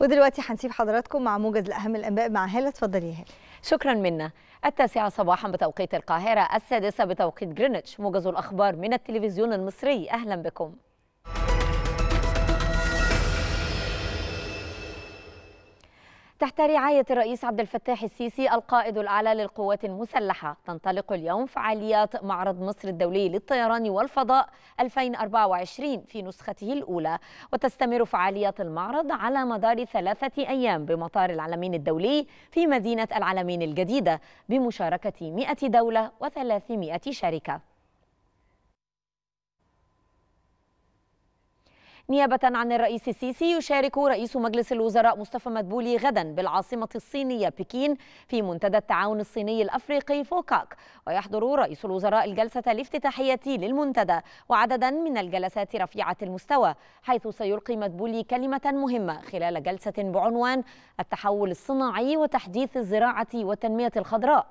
ودلوقتي هنسيب حضراتكم مع موجز لأهم الأنباء مع هالة اتفضلي يا هالة شكرا منا التاسعة صباحا بتوقيت القاهرة السادسة بتوقيت جرينتش موجز الأخبار من التلفزيون المصري أهلا بكم تحت رعاية الرئيس عبد الفتاح السيسي القائد الأعلى للقوات المسلحة تنطلق اليوم فعاليات معرض مصر الدولي للطيران والفضاء 2024 في نسخته الأولى وتستمر فعاليات المعرض على مدار ثلاثة أيام بمطار العلمين الدولي في مدينة العلمين الجديدة بمشاركة 100 دولة و300 شركة نيابة عن الرئيس السيسي يشارك رئيس مجلس الوزراء مصطفى مدبولي غدا بالعاصمة الصينية بكين في منتدى التعاون الصيني الأفريقي فوكاك ويحضر رئيس الوزراء الجلسة الافتتاحية للمنتدى وعددا من الجلسات رفيعة المستوى حيث سيلقي مدبولي كلمة مهمة خلال جلسة بعنوان التحول الصناعي وتحديث الزراعة والتنمية الخضراء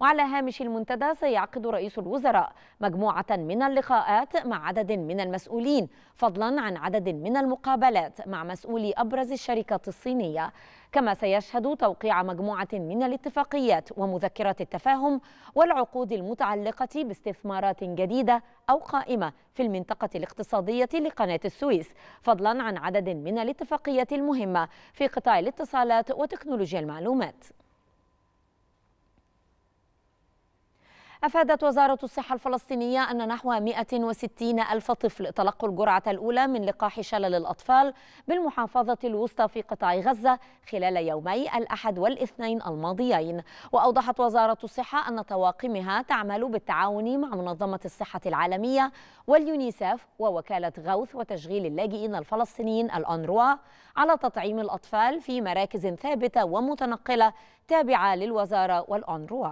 وعلى هامش المنتدى سيعقد رئيس الوزراء مجموعة من اللقاءات مع عدد من المسؤولين فضلا عن عدد من المقابلات مع مسؤولي أبرز الشركات الصينية كما سيشهد توقيع مجموعة من الاتفاقيات ومذكرة التفاهم والعقود المتعلقة باستثمارات جديدة أو قائمة في المنطقة الاقتصادية لقناة السويس فضلا عن عدد من الاتفاقيات المهمة في قطاع الاتصالات وتكنولوجيا المعلومات أفادت وزارة الصحة الفلسطينية أن نحو 160 ألف طفل تلقوا الجرعة الأولى من لقاح شلل الأطفال بالمحافظة الوسطى في قطاع غزة خلال يومي الأحد والاثنين الماضيين وأوضحت وزارة الصحة أن طواقمها تعمل بالتعاون مع منظمة الصحة العالمية واليونيسف ووكالة غوث وتشغيل اللاجئين الفلسطينيين الأنروا على تطعيم الأطفال في مراكز ثابتة ومتنقلة تابعة للوزارة والأنروا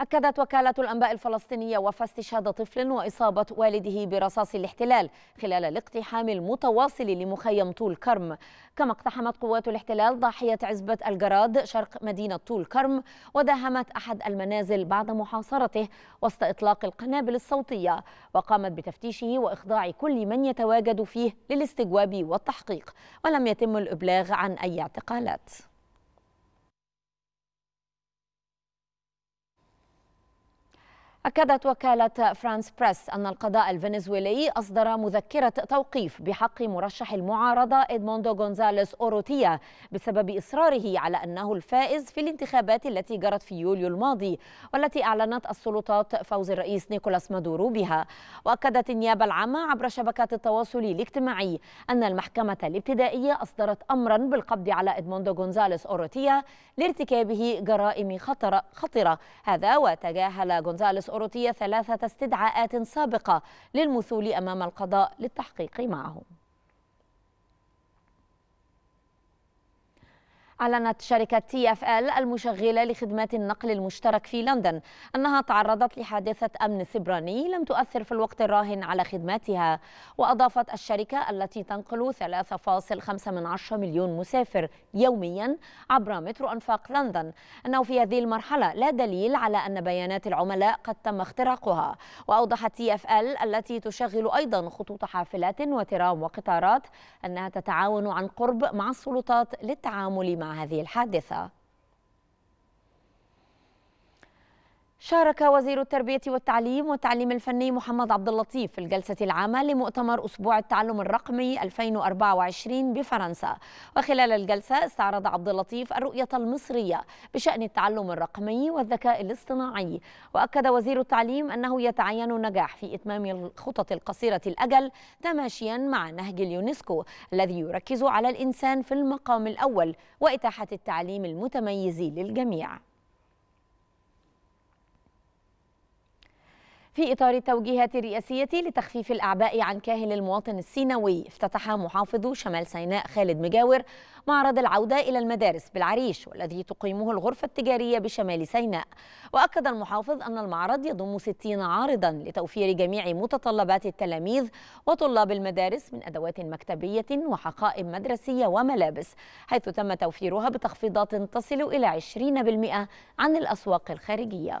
أكدت وكالة الأنباء الفلسطينية وفاة استشهاد طفل وإصابة والده برصاص الاحتلال خلال الاقتحام المتواصل لمخيم طول كرم كما اقتحمت قوات الاحتلال ضاحية عزبة الجراد شرق مدينة طول كرم وداهمت أحد المنازل بعد محاصرته وسط إطلاق القنابل الصوتية وقامت بتفتيشه وإخضاع كل من يتواجد فيه للاستجواب والتحقيق ولم يتم الإبلاغ عن أي اعتقالات أكدت وكالة فرانس بريس أن القضاء الفنزويلي أصدر مذكرة توقيف بحق مرشح المعارضة إدموندو غونزاليس أوروتيا بسبب إصراره على أنه الفائز في الانتخابات التي جرت في يوليو الماضي والتي أعلنت السلطات فوز الرئيس نيكولاس مادورو بها وأكدت النيابة العامة عبر شبكات التواصل الاجتماعي أن المحكمة الابتدائية أصدرت أمرا بالقبض على إدموندو غونزاليس أوروتيا لارتكابه جرائم خطرة, خطرة هذا وتجاهل غونزاليس الأوروبية ثلاثة استدعاءات سابقة للمثول أمام القضاء للتحقيق معهم أعلنت شركة تي اف ال المشغلة لخدمات النقل المشترك في لندن أنها تعرضت لحادثة أمن سبراني لم تؤثر في الوقت الراهن على خدماتها وأضافت الشركة التي تنقل 3.5 مليون مسافر يوميا عبر مترو أنفاق لندن أنه في هذه المرحلة لا دليل على أن بيانات العملاء قد تم اختراقها وأوضحت تي اف ال التي تشغل أيضا خطوط حافلات وترام وقطارات أنها تتعاون عن قرب مع السلطات للتعامل مع هذه الحادثة شارك وزير التربية والتعليم والتعليم الفني محمد عبد اللطيف في الجلسة العامة لمؤتمر أسبوع التعلم الرقمي 2024 بفرنسا وخلال الجلسة استعرض عبد اللطيف الرؤية المصرية بشأن التعلم الرقمي والذكاء الاصطناعي وأكد وزير التعليم أنه يتعين النجاح في إتمام الخطط القصيرة الأجل تماشيا مع نهج اليونسكو الذي يركز على الإنسان في المقام الأول وإتاحة التعليم المتميز للجميع في إطار التوجيهات الرئاسية لتخفيف الأعباء عن كاهل المواطن السينوي افتتح محافظ شمال سيناء خالد مجاور معرض العودة إلى المدارس بالعريش والذي تقيمه الغرفة التجارية بشمال سيناء وأكد المحافظ أن المعرض يضم 60 عارضا لتوفير جميع متطلبات التلاميذ وطلاب المدارس من أدوات مكتبية وحقائب مدرسية وملابس حيث تم توفيرها بتخفيضات تصل إلى 20% عن الأسواق الخارجية